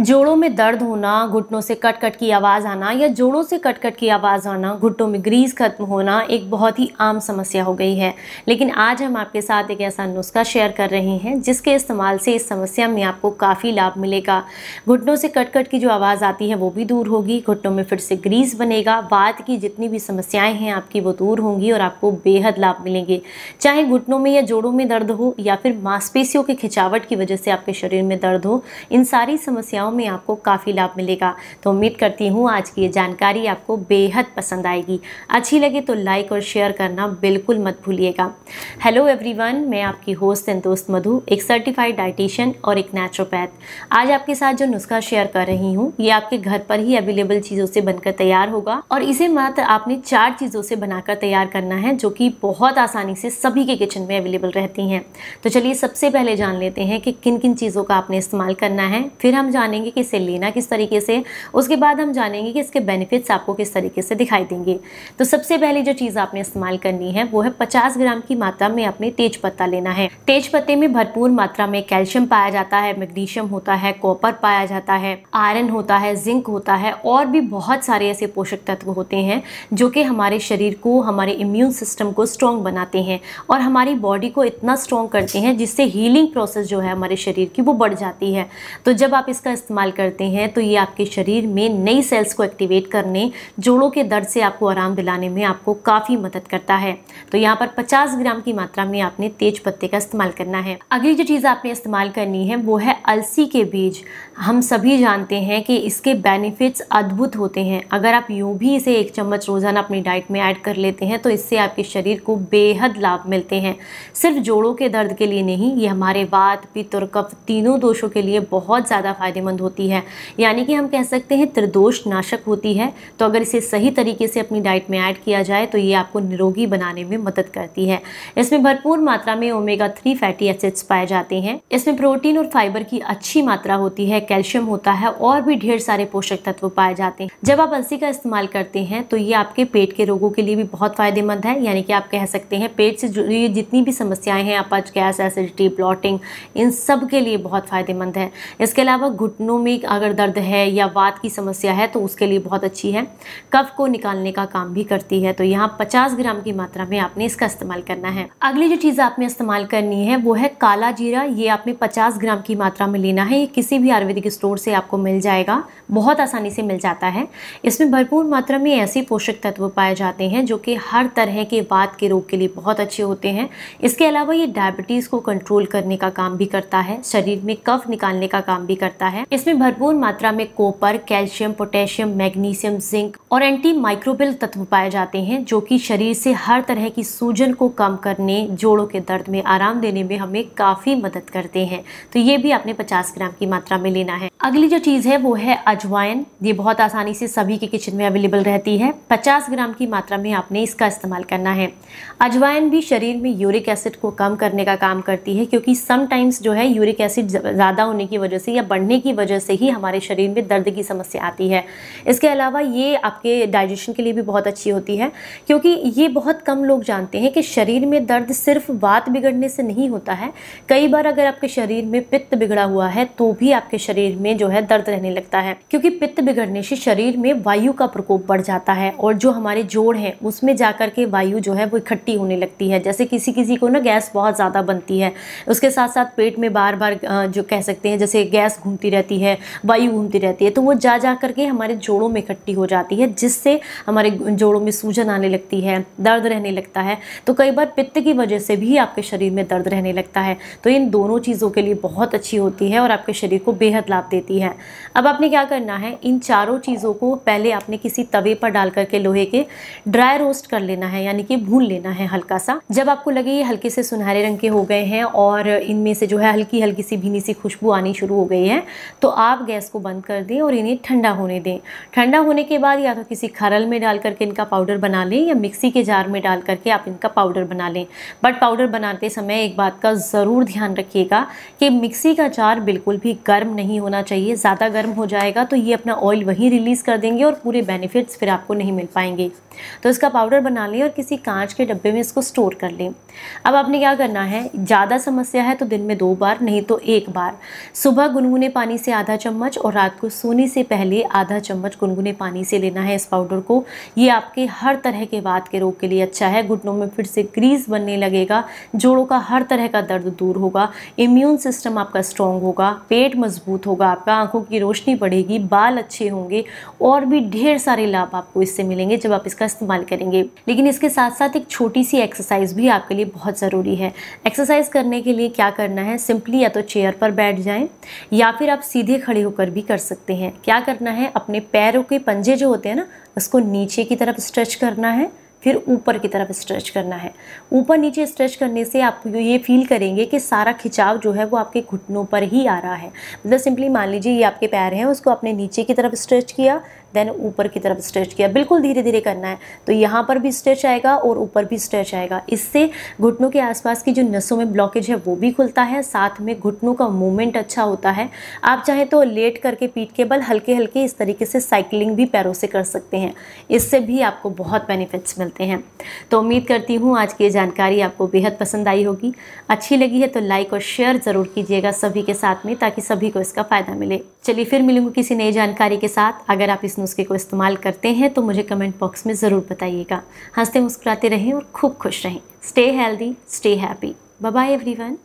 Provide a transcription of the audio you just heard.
जोड़ों में दर्द होना घुटनों से कट कट की आवाज़ आना या जोड़ों से कट कट की आवाज़ आना घुटनों में ग्रीस खत्म होना एक बहुत ही आम समस्या हो गई है लेकिन आज हम आपके साथ एक ऐसा नुस्खा शेयर कर रहे हैं जिसके इस्तेमाल से इस समस्या में आपको काफ़ी लाभ मिलेगा घुटनों से कट कट की जो आवाज़ आती है वो भी दूर होगी घुटनों में फिर से ग्रीस बनेगा बाद की जितनी भी समस्याएँ हैं आपकी वो दूर होंगी और आपको बेहद लाभ मिलेंगे चाहे घुटनों में या जोड़ों में दर्द हो या फिर मांसपेशियों की खिंचावट की वजह से आपके शरीर में दर्द हो इन सारी समस्याओं क्रियाओं में आपको काफ़ी लाभ मिलेगा तो उम्मीद करती हूँ आज की ये जानकारी आपको बेहद पसंद आएगी अच्छी लगे तो लाइक और शेयर करना बिल्कुल मत भूलिएगा हेलो एवरीवन मैं आपकी होस्ट एंड दोस्त मधु एक सर्टिफाइड डाइटिशियन और एक नेचुरोपैथ आज आपके साथ जो नुस्खा शेयर कर रही हूँ ये आपके घर पर ही अवेलेबल चीज़ों से बनकर तैयार होगा और इसे मात्र आपने चार चीज़ों से बनाकर तैयार करना है जो कि बहुत आसानी से सभी के किचन में अवेलेबल रहती हैं तो चलिए सबसे पहले जान लेते हैं कि किन किन चीज़ों का आपने इस्तेमाल करना है फिर हम जाने जानेंगे कि इसे लेना किस तरीके से उसके बाद हम जानेंगे कि इसके बेनिफिट्स आपको किस तरीके से दिखाई देंगे तो सबसे पहले जो चीज़ आपने इस्तेमाल करनी है वो है पचास ग्राम की मात्रा में आपने तेज पत्ता लेना है तेज पत्ते में भरपूर मात्रा में कैल्शियम पाया जाता है मैग्नीशियम होता है कॉपर पाया जाता है आयरन होता है जिंक होता है और भी बहुत सारे ऐसे पोषक तत्व होते हैं जो कि हमारे शरीर को हमारे इम्यून सिस्टम को स्ट्रॉन्ग बनाते हैं और हमारी बॉडी को इतना स्ट्रॉन्ग करते हैं जिससे हीलिंग प्रोसेस जो है हमारे शरीर की वो बढ़ जाती है तो जब आप इसका इस्तेमाल करते हैं तो ये आपके शरीर में नई सेल्स को एक्टिवेट करने जोड़ों के दर्द से आपको आराम दिलाने में आपको काफ़ी मदद करता है तो यहाँ पर पचास ग्राम की मात्रा में आपने तेज पत्ते का इस्तेमाल करना है अगली जो चीज़ आपने इस्तेमाल करनी है वो है अलसी के बीज हम सभी जानते हैं कि इसके बेनिफिट्स अद्भुत होते हैं अगर आप यूँ भी इसे एक चम्मच रोज़ाना अपनी डाइट में ऐड कर लेते हैं तो इससे आपके शरीर को बेहद लाभ मिलते हैं सिर्फ जोड़ों के दर्द के लिए नहीं ये हमारे वात पित्त और कफ तीनों दोषों के लिए बहुत ज़्यादा फ़ायदेमंद होती है यानी कि हम कह सकते हैं त्रिदोष नाशक होती है तो अगर इसे सही तरीके से अपनी डाइट में ऐड किया जाए तो ये आपको निरोगी बनाने में मदद करती है इसमें भरपूर मात्रा में ओमेगा थ्री फैटी एसिड्स पाए जाते हैं इसमें प्रोटीन और फाइबर की अच्छी मात्रा होती है कैल्शियम होता है और भी ढेर सारे पोषक तत्व पाए जाते हैं जब आप अलसी का इस्तेमाल करते हैं तो ये आपके पेट के रोगों के लिए भी बहुत फ़ायदेमंद है यानी कि आप कह सकते हैं पेट से जुड़ी जितनी भी समस्याएं हैं अपच गैस एसिडिटी ब्लॉटिंग इन सब के लिए बहुत फ़ायदेमंद है इसके अलावा घुटनों में अगर दर्द है या वात की समस्या है तो उसके लिए बहुत अच्छी है कफ को निकालने का काम भी करती है तो यहाँ पचास ग्राम की मात्रा में आपने इसका इस्तेमाल करना है अगली जो चीज़ आपने इस्तेमाल करनी है वो है काला जीरा ये आपने पचास ग्राम की मात्रा में लेना है ये किसी भी आयुर्वेद आयुर्वेदिक स्टोर से आपको मिल जाएगा बहुत आसानी से मिल जाता है इसमें भरपूर मात्रा में ऐसे पोषक तत्व पाए जाते हैं जो कि हर तरह के बात के रोग के लिए बहुत अच्छे होते हैं इसके अलावा ये डायबिटीज़ को कंट्रोल करने का काम भी करता है शरीर में कफ निकालने का काम भी करता है इसमें भरपूर मात्रा में copper calcium potassium magnesium zinc और एंटी माइक्रोबियल तत्व पाए जाते हैं जो कि शरीर से हर तरह की सूजन को कम करने जोड़ों के दर्द में आराम देने में हमें काफ़ी मदद करते हैं तो ये भी आपने 50 ग्राम की मात्रा में लेना लेना है अगली जो चीज़ है वो है अजवाइन ये बहुत आसानी से सभी के किचन में अवेलेबल रहती है 50 ग्राम की मात्रा में आपने इसका इस्तेमाल करना है अजवाइन भी शरीर में यूरिक एसिड को कम करने का काम करती है क्योंकि समटाइम्स जो है यूरिक एसिड ज़्यादा होने की वजह से या बढ़ने की वजह से ही हमारे शरीर में दर्द की समस्या आती है इसके अलावा ये आपके डाइजेशन के लिए भी बहुत अच्छी होती है क्योंकि ये बहुत कम लोग जानते हैं कि शरीर में दर्द सिर्फ बात बिगड़ने से नहीं होता है कई बार अगर आपके शरीर में पित्त बिगड़ा हुआ है तो भी आपके शरीर शरीर में जो है दर्द रहने लगता है क्योंकि पित्त बिगड़ने से शरीर में वायु का प्रकोप बढ़ जाता है और जो हमारे जोड़ हैं उसमें जाकर के वायु जो है वो इकट्ठी होने लगती है जैसे किसी किसी को ना गैस बहुत ज़्यादा बनती है उसके साथ साथ पेट में बार बार जो कह सकते हैं जैसे गैस घूमती रहती है वायु घूमती रहती है तो वो जा जा करके हमारे जोड़ों में इकट्ठी हो जाती है जिससे हमारे जोड़ों में सूजन आने लगती है दर्द रहने लगता है तो कई बार पित्त की वजह से भी आपके शरीर में दर्द रहने लगता है तो इन दोनों चीज़ों के लिए बहुत अच्छी होती है और आपके शरीर को बेहद बदलाव देती है अब आपने क्या करना है इन चारों चीज़ों को पहले आपने किसी तवे पर डाल करके लोहे के ड्राई रोस्ट कर लेना है यानी कि भून लेना है हल्का सा जब आपको लगे ये हल्के से सुनहरे रंग के हो गए हैं और इनमें से जो है हल्की हल्की सी भीनी सी खुशबू आनी शुरू हो गई है तो आप गैस को बंद कर दें और इन्हें ठंडा होने दें ठंडा होने के बाद या तो किसी खरल में डाल करके इनका पाउडर बना लें या मिक्सी के जार में डाल करके आप इनका पाउडर बना लें बट पाउडर बनाते समय एक बात का ज़रूर ध्यान रखिएगा कि मिक्सी का जार बिल्कुल भी गर्म नहीं नहीं होना चाहिए ज़्यादा गर्म हो जाएगा तो ये अपना ऑयल वहीं रिलीज़ कर देंगे और पूरे बेनिफिट्स फिर आपको नहीं मिल पाएंगे तो इसका पाउडर बना लें और किसी कांच के डब्बे में इसको स्टोर कर लें अब आपने क्या करना है ज़्यादा समस्या है तो दिन में दो बार नहीं तो एक बार सुबह गुनगुने पानी से आधा चम्मच और रात को सोने से पहले आधा चम्मच गुनगुने पानी से लेना है इस पाउडर को ये आपके हर तरह के बाद के रोग के लिए अच्छा है घुटनों में फिर से ग्रीस बनने लगेगा जोड़ों का हर तरह का दर्द दूर होगा इम्यून सिस्टम आपका स्ट्रॉन्ग होगा पेट मजबूत ग्रोथ होगा आपका आंखों की रोशनी बढ़ेगी बाल अच्छे होंगे और भी ढेर सारे लाभ आपको इससे मिलेंगे जब आप इसका इस्तेमाल करेंगे लेकिन इसके साथ साथ एक छोटी सी एक्सरसाइज भी आपके लिए बहुत ज़रूरी है एक्सरसाइज करने के लिए क्या करना है सिंपली या तो चेयर पर बैठ जाएं या फिर आप सीधे खड़े होकर भी कर सकते हैं क्या करना है अपने पैरों के पंजे जो होते हैं ना उसको नीचे की तरफ स्ट्रेच करना है फिर ऊपर की तरफ स्ट्रेच करना है ऊपर नीचे स्ट्रेच करने से आप ये फील करेंगे कि सारा खिंचाव जो है वो आपके घुटनों पर ही आ रहा है मतलब सिंपली मान लीजिए ये आपके पैर हैं उसको आपने नीचे की तरफ स्ट्रेच किया देन ऊपर की तरफ स्ट्रेच किया बिल्कुल धीरे धीरे करना है तो यहाँ पर भी स्ट्रेच आएगा और ऊपर भी स्ट्रेच आएगा इससे घुटनों के आसपास की जो नसों में ब्लॉकेज है वो भी खुलता है साथ में घुटनों का मूवमेंट अच्छा होता है आप चाहें तो लेट करके पीठ के बल हल्के हल्के इस तरीके से साइकिलिंग भी पैरों से कर सकते हैं इससे भी आपको बहुत बेनिफिट्स मिलते हैं तो उम्मीद करती हूँ आज की जानकारी आपको बेहद पसंद आई होगी अच्छी लगी है तो लाइक और शेयर ज़रूर कीजिएगा सभी के साथ में ताकि सभी को इसका फ़ायदा मिले चलिए फिर मिलूंगी किसी नई जानकारी के साथ अगर आप इस नुस्खे को इस्तेमाल करते हैं तो मुझे कमेंट बॉक्स में ज़रूर बताइएगा हंसते मुस्कुराते रहें और खूब खुश रहें stay healthy stay happy bye everyone